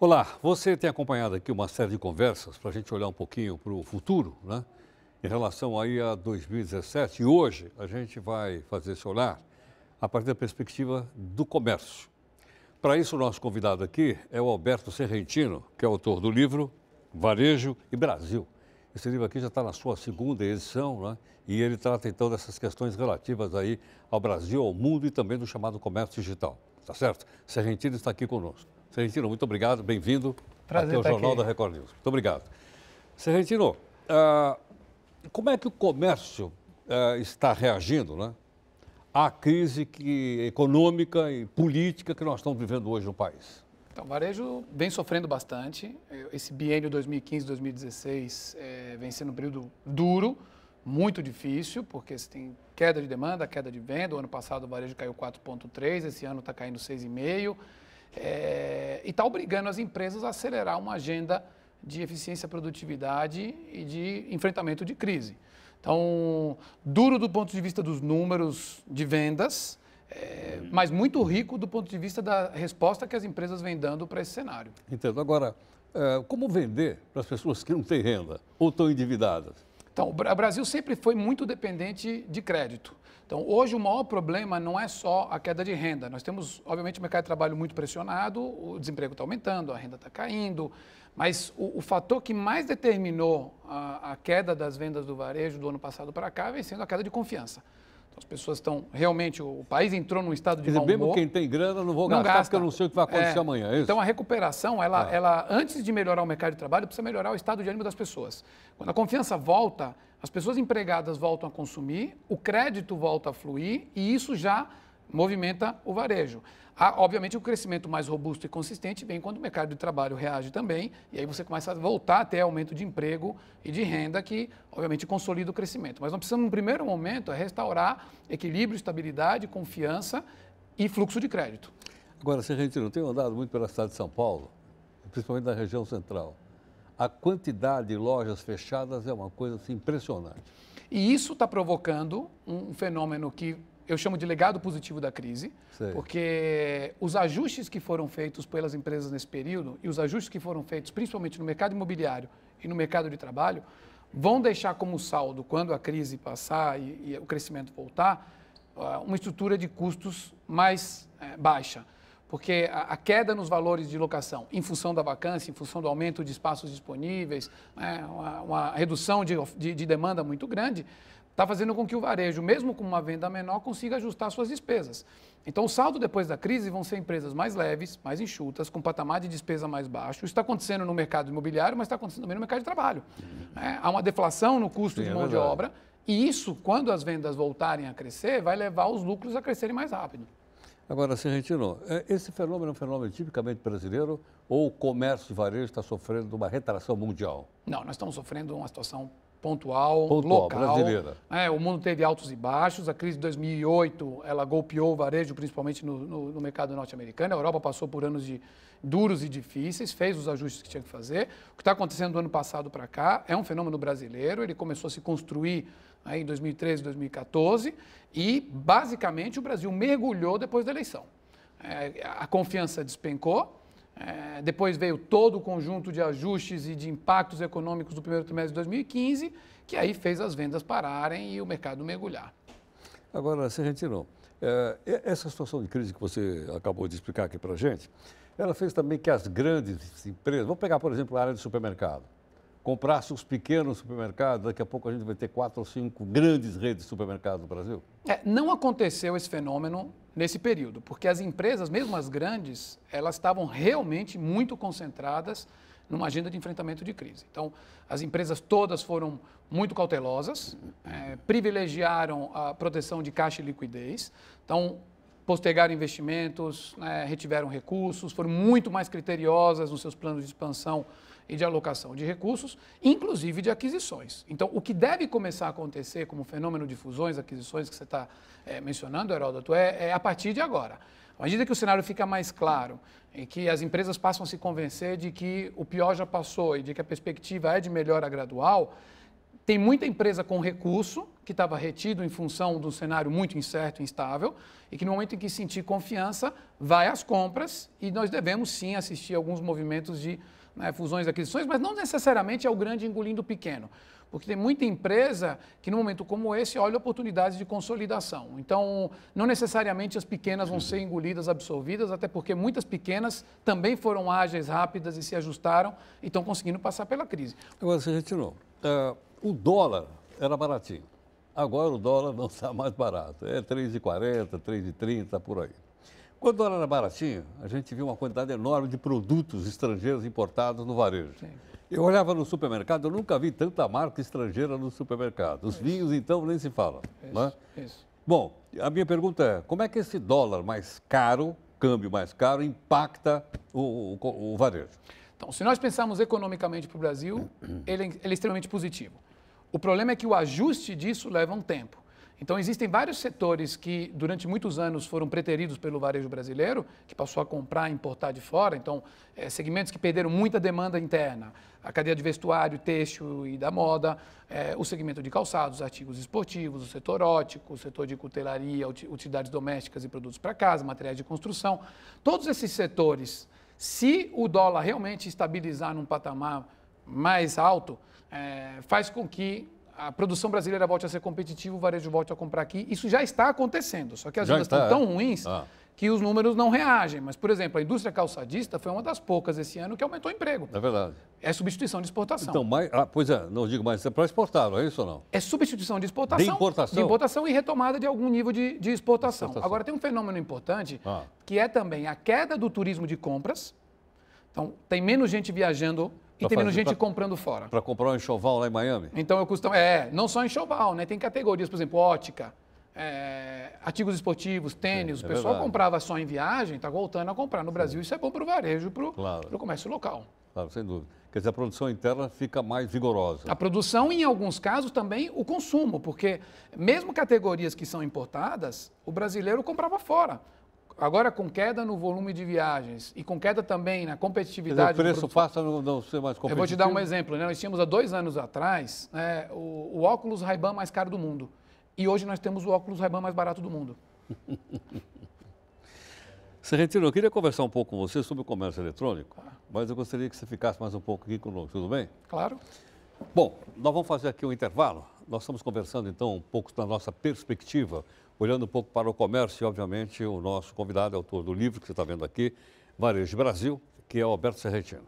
Olá, você tem acompanhado aqui uma série de conversas para a gente olhar um pouquinho para o futuro, né? Em relação aí a 2017 e hoje a gente vai fazer esse olhar a partir da perspectiva do comércio. Para isso, o nosso convidado aqui é o Alberto Serrentino, que é autor do livro Varejo e Brasil. Esse livro aqui já está na sua segunda edição, né? E ele trata então dessas questões relativas aí ao Brasil, ao mundo e também do chamado comércio digital. Tá certo? Serrentino está aqui conosco. Sergentino, muito obrigado, bem-vindo até o Jornal aqui. da Record News. Muito obrigado. Sergentino, ah, como é que o comércio ah, está reagindo né, à crise que, econômica e política que nós estamos vivendo hoje no país? Então, o varejo vem sofrendo bastante. Esse biênio 2015-2016 é, eh, vem sendo um período duro, muito difícil, porque você tem queda de demanda, queda de venda. O ano passado o varejo caiu 4,3%, esse ano está caindo 6,5% é, e está obrigando as empresas a acelerar uma agenda de eficiência, produtividade e de enfrentamento de crise. Então, duro do ponto de vista dos números de vendas, é, mas muito rico do ponto de vista da resposta que as empresas vêm dando para esse cenário. Entendo. Agora, é, como vender para as pessoas que não têm renda ou estão endividadas? Então, o Brasil sempre foi muito dependente de crédito. Então, hoje o maior problema não é só a queda de renda. Nós temos, obviamente, o mercado de trabalho muito pressionado, o desemprego está aumentando, a renda está caindo, mas o, o, fator que mais determinou a, a queda das vendas do varejo do ano passado para cá vem sendo a queda de confiança as pessoas estão realmente, o país entrou num estado de Quer dizer, mau mesmo quem tem grana não vou não gastar gasta. porque eu não sei o que vai acontecer é, amanhã. É então a recuperação, ela, é. ela antes de melhorar o mercado de trabalho, precisa melhorar o estado de ânimo das pessoas. Quando a confiança volta, as pessoas empregadas voltam a consumir, o crédito volta a fluir e isso já movimenta o varejo. Há, ah, obviamente, o um crescimento mais robusto e consistente vem quando o mercado de trabalho reage também, e aí você começa a voltar até aumento de emprego e de renda, que, obviamente, consolida o crescimento. Mas nós precisamos, no primeiro momento, é restaurar equilíbrio, estabilidade, confiança e fluxo de crédito. Agora, se a gente não tem andado muito pela cidade de São Paulo, principalmente na região central, a quantidade de lojas fechadas é uma coisa assim, impressionante. E isso está provocando um fenômeno que eu chamo de legado positivo da crise, Sei. porque os ajustes que foram feitos pelas empresas nesse período e os ajustes que foram feitos principalmente no mercado imobiliário e no mercado de trabalho vão deixar como saldo, quando a crise passar e, e o crescimento voltar, ah, uma estrutura de custos mais é, baixa. Porque a, a, queda nos valores de locação, em função da vacância, em função do aumento de espaços disponíveis, né, uma, uma, redução de, de, de demanda muito grande, está fazendo com que o varejo, mesmo com uma venda menor, consiga ajustar suas despesas. Então, o saldo depois da crise vão ser empresas mais leves, mais enxutas, com patamar de despesa mais baixo. Isso está acontecendo no mercado imobiliário, mas está acontecendo também no mercado de trabalho. É, há uma deflação no custo Sim, de é mão é de obra, e isso, quando as vendas voltarem a crescer, vai levar os lucros a crescerem mais rápido. Agora, Sergentino, é, esse fenômeno é um fenômeno tipicamente brasileiro ou o comércio de varejo está sofrendo uma retração mundial? Não, nós estamos sofrendo uma situação pontual, pontual local. Brasileira. É, o mundo teve altos e baixos. A crise de 2008, ela golpeou o varejo, principalmente no, no, no mercado norte-americano. A Europa passou por anos de duros e difíceis, fez os ajustes que tinha que fazer. O que está acontecendo do ano passado para cá é um fenômeno brasileiro. Ele começou a se construir aí né, em 2013, 2014 e, basicamente, o Brasil mergulhou depois da eleição. É, a confiança despencou é, depois veio todo o conjunto de ajustes e de impactos econômicos do primeiro trimestre de 2015, que aí fez as vendas pararem e o mercado mergulhar. Agora, Sergentino, é, essa situação de crise que você acabou de explicar aqui para a gente, ela fez também que as grandes empresas, vamos pegar, por exemplo, a área de supermercado, comprasse os pequenos supermercados, daqui a pouco a gente vai ter quatro ou cinco grandes redes de supermercados no Brasil? É, não aconteceu esse fenômeno nesse período, porque as empresas, mesmo as grandes, elas estavam realmente muito concentradas numa agenda de enfrentamento de crise. Então, as empresas todas foram muito cautelosas, é, privilegiaram a proteção de caixa e liquidez. Então, postergaram investimentos, né, retiveram recursos, foram muito mais criteriosas nos seus planos de expansão e de alocação de recursos, inclusive de aquisições. Então, o que deve começar a acontecer como fenômeno de fusões, aquisições que você está é, eh, mencionando, Heródoto, é, é a partir de agora. À medida que o cenário fica mais claro e que as empresas passam a se convencer de que o pior já passou e de que a perspectiva é de melhora gradual, tem muita empresa com recurso que estava retido em função de um cenário muito incerto e instável e que no momento em que sentir confiança vai às compras e nós devemos sim assistir alguns movimentos de né, fusões e aquisições, mas não necessariamente ao é grande engolindo o pequeno, porque tem muita empresa que num momento como esse olha oportunidades de consolidação. Então, não necessariamente as pequenas vão ser engolidas, absorvidas, até porque muitas pequenas também foram ágeis, rápidas e se ajustaram e estão conseguindo passar pela crise. Agora, você retirou. Uh o dólar era baratinho. Agora o dólar não está mais barato. É 3,40, 3,30, por aí. Quando o dólar era baratinho, a gente via uma quantidade enorme de produtos estrangeiros importados no varejo. Sim. Eu olhava no supermercado, eu nunca vi tanta marca estrangeira no supermercado. Os isso. vinhos, então, nem se fala. Isso, né? isso. Bom, a minha pergunta é, como é que esse dólar mais caro, câmbio mais caro, impacta o, o, o varejo? Então, se nós pensarmos economicamente para o Brasil, ele, é, ele é extremamente positivo. O problema é que o ajuste disso leva um tempo. Então, existem vários setores que, durante muitos anos, foram preteridos pelo varejo brasileiro, que passou a comprar e importar de fora. Então, é, segmentos que perderam muita demanda interna. A cadeia de vestuário, têxtil e da moda, é, o segmento de calçados, artigos esportivos, o setor ótico, o setor de cutelaria, utilidades domésticas e produtos para casa, materiais de construção. Todos esses setores, se o dólar realmente estabilizar num patamar mais alto, é, faz com que a produção brasileira volte a ser competitiva, o varejo volte a comprar aqui. Isso já está acontecendo, só que as vendas estão é? tão é. ruins ah. que os números não reagem. Mas, por exemplo, a indústria calçadista foi uma das poucas esse ano que aumentou o emprego. É verdade. É substituição de exportação. Então, ah, pois é, não digo mais, é para exportar, não é isso ou não? É substituição de exportação. De importação. De importação e retomada de algum nível de, de exportação. exportação. Agora, tem um fenômeno importante, ah. que é também a queda do turismo de compras. Então, tem menos gente viajando e tem menos gente pra, comprando fora. Para comprar um enxoval lá em Miami? Então eu costumo. É, não só enxoval, né? Tem categorias, por exemplo, ótica, é, artigos esportivos, tênis. Sim, o é pessoal comprava só em viagem, está voltando a comprar no Sim. Brasil. Isso é bom para o varejo, para o claro. comércio local. Claro, sem dúvida. Quer dizer, a produção interna fica mais vigorosa. A produção e, em alguns casos, também o consumo, porque mesmo categorias que são importadas, o brasileiro comprava fora. Agora, com queda no volume de viagens e com queda também na competitividade... Dizer, o preço passa a não ser mais competitivo? Eu vou te dar um exemplo. Né? Nós tínhamos há dois anos atrás né, o, o, óculos ray mais caro do mundo. E hoje nós temos o óculos ray mais barato do mundo. Serrentino, eu queria conversar um pouco com você sobre o comércio eletrônico, mas eu gostaria que você ficasse mais um pouco aqui conosco, tudo bem? Claro. Bom, nós vamos fazer aqui um intervalo. Nós estamos conversando então um pouco da nossa perspectiva Olhando um pouco para o comércio, obviamente, o nosso convidado é autor do livro que você está vendo aqui, Varejo Brasil, que é o Alberto Serretino.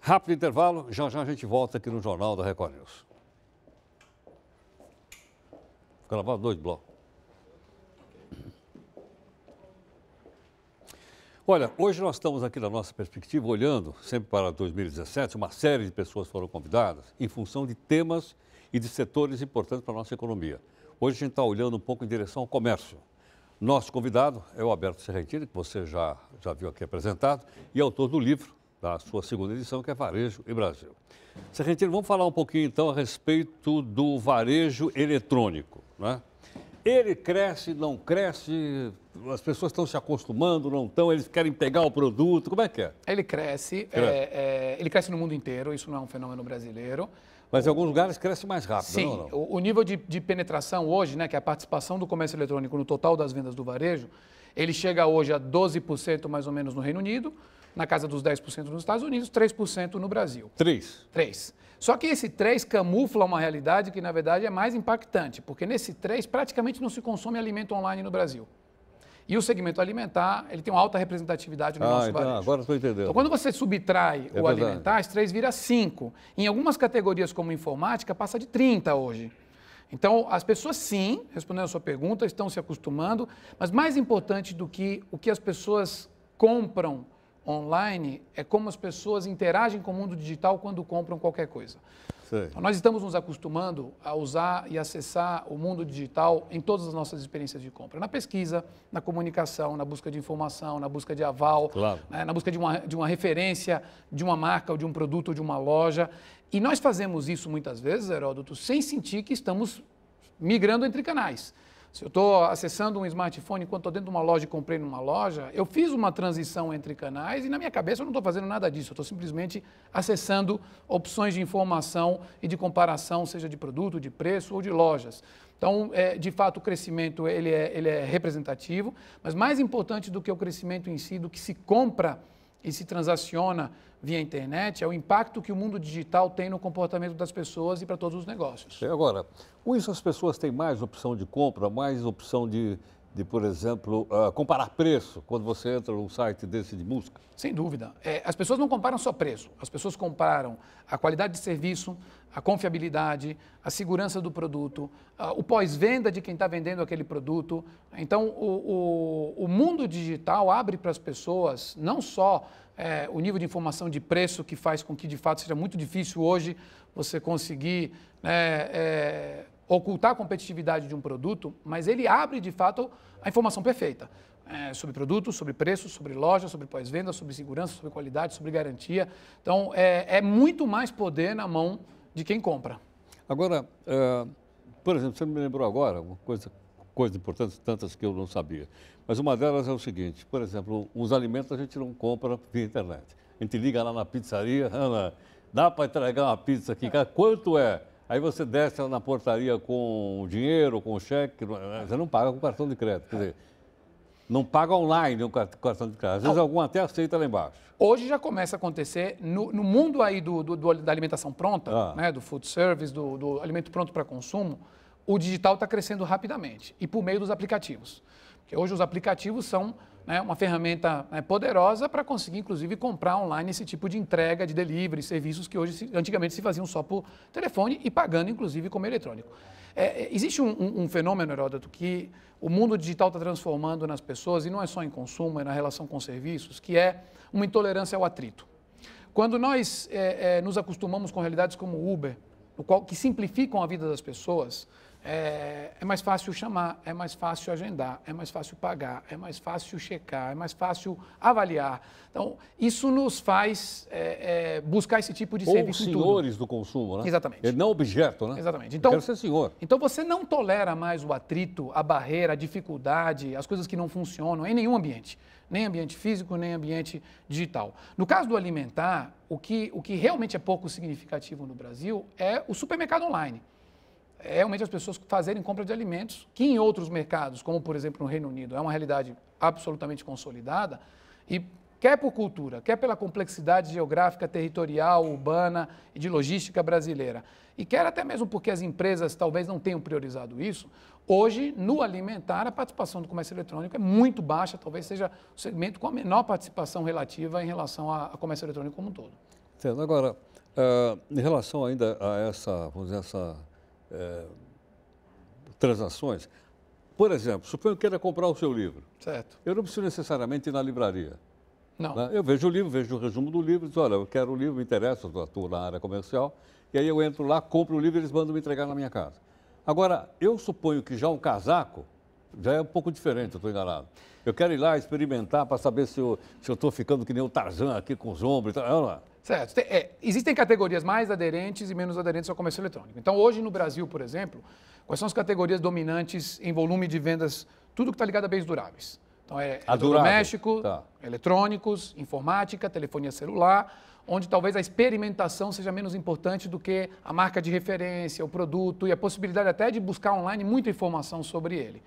Rápido intervalo, já já a gente volta aqui no Jornal da Record News. Vou gravar dois blocos. Olha, hoje nós estamos aqui da nossa perspectiva olhando sempre para 2017. Uma série de pessoas foram convidadas em função de temas e de setores importantes para a nossa economia. Hoje a gente está olhando um pouco em direção ao comércio. Nosso convidado é o Alberto Serrentini, que você já, já viu aqui apresentado, e é autor do livro, da sua segunda edição, que é Varejo e Brasil. Serrentini, vamos falar um pouquinho então a respeito do varejo eletrônico. Né? Ele cresce, não cresce, as pessoas estão se acostumando, não estão, eles querem pegar o produto, como é que é? Ele cresce, cresce. É, é, ele cresce no mundo inteiro, isso não é um fenômeno brasileiro. Mas em alguns lugares cresce mais rápido, Sim, não, não? O, o nível de, de, penetração hoje, né, que é a participação do comércio eletrônico no total das vendas do varejo, ele chega hoje a 12% mais ou menos no Reino Unido, na casa dos 10% nos Estados Unidos, 3% no Brasil. 3? 3. Só que esse 3 camufla uma realidade que, na verdade, é mais impactante, porque nesse 3 praticamente não se consome alimento online no Brasil. E o segmento alimentar, ele tem uma alta representatividade no ah, nosso então, varejo. Agora estou entendendo. Então, quando você subtrai é o verdade. alimentar, as três vira cinco. Em algumas categorias, como informática, passa de 30 hoje. Então, as pessoas sim, respondendo a sua pergunta, estão se acostumando, mas mais importante do que o que as pessoas compram online é como as pessoas interagem com o mundo digital quando compram qualquer coisa. Então, nós estamos nos acostumando a usar e acessar o mundo digital em todas as nossas experiências de compra. Na pesquisa, na comunicação, na busca de informação, na busca de aval, claro. né, na busca de uma, de uma referência de uma marca ou de um produto ou de uma loja. E nós fazemos isso muitas vezes, Heródoto, sem sentir que estamos migrando entre canais. Se eu estou acessando um smartphone enquanto estou dentro de uma loja e comprei numa loja, eu fiz uma transição entre canais e na minha cabeça eu não estou fazendo nada disso. Eu estou simplesmente acessando opções de informação e de comparação, seja de produto, de preço ou de lojas. Então, é, de fato, o crescimento ele é, ele é representativo, mas mais importante do que o crescimento em si, do que se compra e se transaciona via internet é o impacto que o mundo digital tem no comportamento das pessoas e para todos os negócios. E agora, com isso as pessoas têm mais opção de compra, mais opção de, de, por exemplo, uh, comparar preço quando você entra num site desse de música? Sem dúvida. É, as pessoas não comparam só preço, as pessoas comparam a qualidade de serviço, a confiabilidade, a segurança do produto, uh, o pós-venda de quem está vendendo aquele produto. Então, o, o, o mundo digital abre para as pessoas não só é, o nível de informação de preço que faz com que, de fato, seja muito difícil hoje você conseguir. Né, é, ocultar a competitividade de um produto, mas ele abre de fato a informação perfeita. É, sobre produto, sobre preço, sobre loja, sobre pós-venda, sobre segurança, sobre qualidade, sobre garantia. Então, é, é, muito mais poder na mão de quem compra. Agora, é, por exemplo, você me lembrou agora uma coisa, coisa importante, tantas que eu não sabia. Mas uma delas é o seguinte: por exemplo, os alimentos a gente não compra via internet. A gente liga lá na pizzaria, Ana, dá para entregar uma pizza aqui? Quanto é? Aí você desce na portaria com dinheiro, com cheque, eh, você não paga com cartão de crédito. Quer dizer, não paga online o cartão de crédito. Às vezes algum até aceita lá embaixo. Hoje já começa a acontecer, no, no mundo aí do, do, do, da alimentação pronta, ah. né, do food service, do, do alimento pronto para consumo, o digital está crescendo rapidamente e por meio dos aplicativos. Porque hoje os aplicativos são né, uma ferramenta né, poderosa para conseguir, inclusive, comprar online esse tipo de entrega de delivery, serviços que hoje antigamente se faziam só por telefone e pagando, inclusive, como eletrônico. É, é existe um, um, um, fenômeno, Heródoto, que o mundo digital está transformando nas pessoas, e não é só em consumo, é na relação com serviços, que é uma intolerância ao atrito. Quando nós é, é, nos acostumamos com realidades como Uber, o qual, que simplificam a vida das pessoas, é, é, mais fácil chamar, é mais fácil agendar, é mais fácil pagar, é mais fácil checar, é mais fácil avaliar. Então, isso nos faz é, é, buscar esse tipo de Ou serviço senhores tudo. do consumo, né? Exatamente. E não é objeto, né? Exatamente. Então, Eu quero ser senhor. Então, você não tolera mais o atrito, a barreira, a dificuldade, as coisas que não funcionam em nenhum ambiente. Nem ambiente físico, nem ambiente digital. No caso do alimentar, o que, o que realmente é pouco significativo no Brasil é o supermercado online. É realmente as pessoas fazerem compra de alimentos, que em outros mercados, como por exemplo no Reino Unido, é uma realidade absolutamente consolidada, e quer por cultura, quer pela complexidade geográfica, territorial, urbana e de logística brasileira, e quer até mesmo porque as empresas talvez não tenham priorizado isso, hoje, no alimentar, a participação do comércio eletrônico é muito baixa, talvez seja o segmento com a menor participação relativa em relação ao comércio eletrônico como um todo. Entendo. Agora, uh, em relação ainda a essa, vamos dizer, essa é, transações. Por exemplo, suponho que queira comprar o seu livro. Certo. Eu não preciso necessariamente ir na livraria. Não. Né? Eu vejo o livro, vejo o resumo do livro, diz, olha, eu quero o livro, me interessa, eu atuo na área comercial, e aí eu entro lá, compro o livro e eles mandam me entregar na minha casa. Agora, eu suponho que já um casaco já é um pouco diferente, eu estou enganado. Eu quero ir lá experimentar para saber se eu estou ficando que nem o Tarzan aqui com os ombros. Olha lá. Certo. É, existem categorias mais aderentes e menos aderentes ao comércio eletrônico. Então, hoje no Brasil, por exemplo, quais são as categorias dominantes em volume de vendas? Tudo que está ligado a bens duráveis. Então, é, é doméstico tá. eletrônicos, informática, telefonia celular, onde talvez a experimentação seja menos importante do que a marca de referência, o produto e a possibilidade até de buscar online muita informação sobre ele.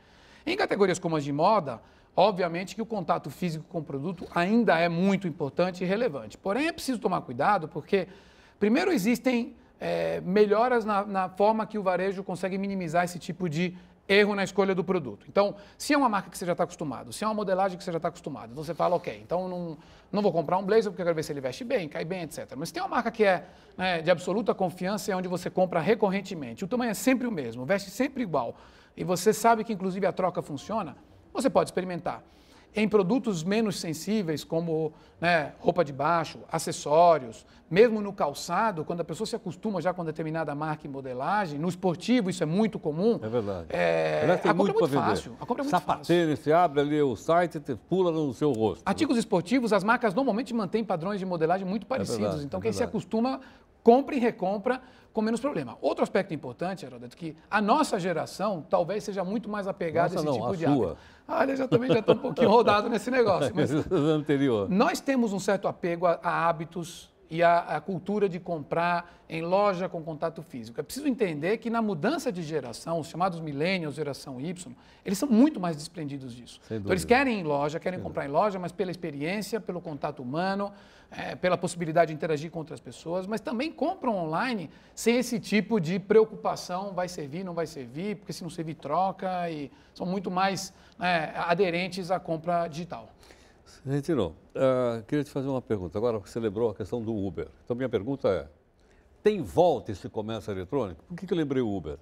Em categorias como as de moda, Obviamente que o contato físico com o produto ainda é muito importante e relevante. Porém, é preciso tomar cuidado porque, primeiro, existem é, melhoras na, na forma que o varejo consegue minimizar esse tipo de erro na escolha do produto. Então, se é uma marca que você já está acostumado, se é uma modelagem que você já está acostumado, então você fala, ok, então não, não vou comprar um blazer porque eu quero ver se ele veste bem, cai bem, etc. Mas se tem uma marca que é né, de absoluta confiança e é onde você compra recorrentemente, o tamanho é sempre o mesmo, veste sempre igual, e você sabe que inclusive a troca funciona, você pode experimentar. Em produtos menos sensíveis, como né, roupa de baixo, acessórios, mesmo no calçado, quando a pessoa se acostuma já com determinada marca e modelagem, no esportivo isso é muito comum. É verdade. É, a muito compra muito é muito fácil. A compra é muito Sapateiro, fácil. você abre ali o site e pula no seu rosto. Né? Artigos né? esportivos, as marcas normalmente mantêm padrões de modelagem muito parecidos. É verdade, então, é quem se acostuma, compra e recompra com menos problema. Outro aspecto importante, Heródoto, que a nossa geração talvez seja muito mais apegada nossa, a esse não, tipo a de sua. hábito. Ah, já também já está um pouquinho rodado nesse negócio. Mas anterior. Nós temos um certo apego a, a hábitos e a, a, cultura de comprar em loja com contato físico. É preciso entender que na mudança de geração, os chamados millennials, geração Y, eles são muito mais desprendidos disso. Então, eles querem em loja, querem Sem comprar dúvida. em loja, mas pela experiência, pelo contato humano, é, pela possibilidade de interagir com outras pessoas, mas também compram online sem esse tipo de preocupação, vai servir, não vai servir, porque se não servir, troca, e são muito mais é, aderentes à compra digital. Se Uh, ah, queria te fazer uma pergunta. Agora, você lembrou a questão do Uber. Então, minha pergunta é, tem volta esse comércio eletrônico? Por que, que eu lembrei o Uber?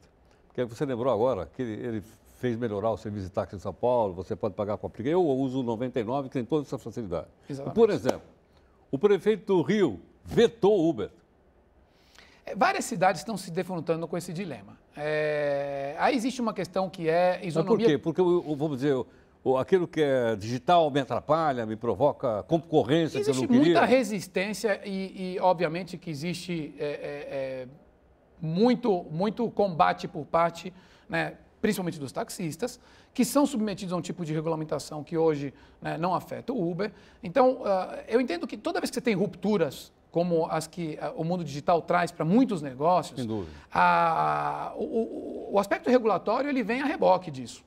Porque você lembrou agora que ele, ele fez melhorar o serviço de táxi em São Paulo, você pode pagar com aplicativo. Eu uso o 99, que tem toda essa facilidade. Exatamente. Por exemplo, o prefeito do Rio vetou o Uber. É, várias cidades estão se defrontando com esse dilema. É... Aí existe uma questão que é isonomia... Mas por quê? Porque, vamos dizer, aquilo que é digital me atrapalha, me provoca concorrência existe que eu não muita resistência e, e obviamente que existe é, é, é, muito, muito combate por parte, né, principalmente dos taxistas, que são submetidos a um tipo de regulamentação que hoje né, não afeta o Uber. Então, uh, eu entendo que toda vez que você tem rupturas como as que ah, o mundo digital traz para muitos negócios, a, o, o, aspecto regulatório ele vem a reboque disso.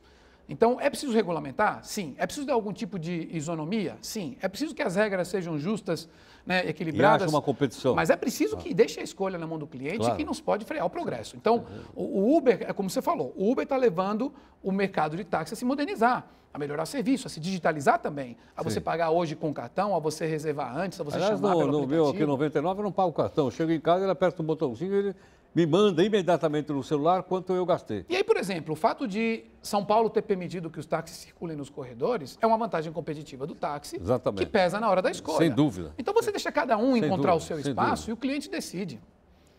Então, é preciso regulamentar? Sim. É preciso dar algum tipo de isonomia? Sim. É preciso que as regras sejam justas, né, equilibradas. E uma competição. Mas é preciso que ah. deixe a escolha na mão do cliente claro. que nos pode frear o progresso. Então, o Uber, é como você falou, o Uber está levando o mercado de táxi a se modernizar a melhorar o serviço, a se digitalizar também, a Sim. você pagar hoje com cartão, a você reservar antes, a você Aliás, chamar no, pelo no meu aqui 99 eu não pago cartão, eu chego em casa, ele aperta o um botãozinho, ele me manda imediatamente no celular quanto eu gastei. E aí, por exemplo, o fato de São Paulo ter permitido que os táxis circulem nos corredores é uma vantagem competitiva do táxi Exatamente. que pesa na hora da escolha. Sem dúvida. Então você deixa cada um sem encontrar dúvida, o seu espaço dúvida. e o cliente decide.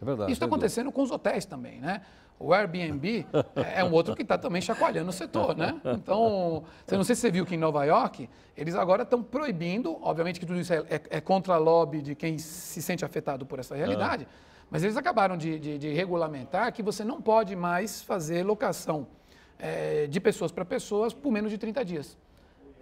É verdade. Isso está acontecendo dúvida. com os hotéis também, né? O Airbnb é um outro que está também chacoalhando o setor, né? Então, eu não sei se você viu que em Nova York, eles agora estão proibindo, obviamente que tudo isso é, é, é contra a lobby de quem se sente afetado por essa realidade, ah mas eles acabaram de, de, de regulamentar que você não pode mais fazer locação é, de pessoas para pessoas por menos de 30 dias.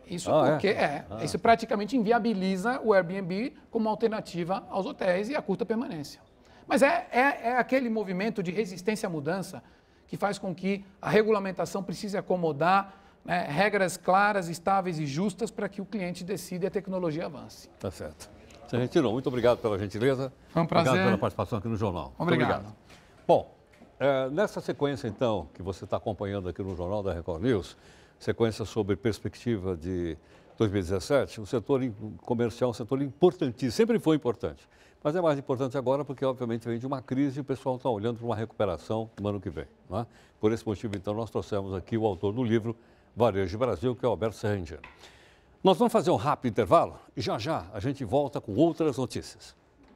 Isso ah, é? porque é, ah. isso praticamente inviabiliza o Airbnb como alternativa aos hotéis e à curta permanência. Mas é, é, é aquele movimento de resistência à mudança que faz com que a regulamentação precise acomodar né, regras claras, estáveis e justas para que o cliente decida e a tecnologia avance. Tá certo. Seu muito obrigado pela gentileza. Foi um prazer. Obrigado pela participação aqui no Jornal. Obrigado. obrigado. Bom, é, nessa sequência, então, que você está acompanhando aqui no Jornal da Record News, sequência sobre perspectiva de 2017, o setor comercial é um setor importantíssimo, sempre foi importante. Mas é mais importante agora porque, obviamente, vem de uma crise e o pessoal está olhando para uma recuperação no ano que vem. é? Por esse motivo, então, nós trouxemos aqui o autor do livro Varejo Brasil, que é o Alberto Serrangelo. Nós vamos fazer um rápido intervalo e já já a gente volta com outras notícias.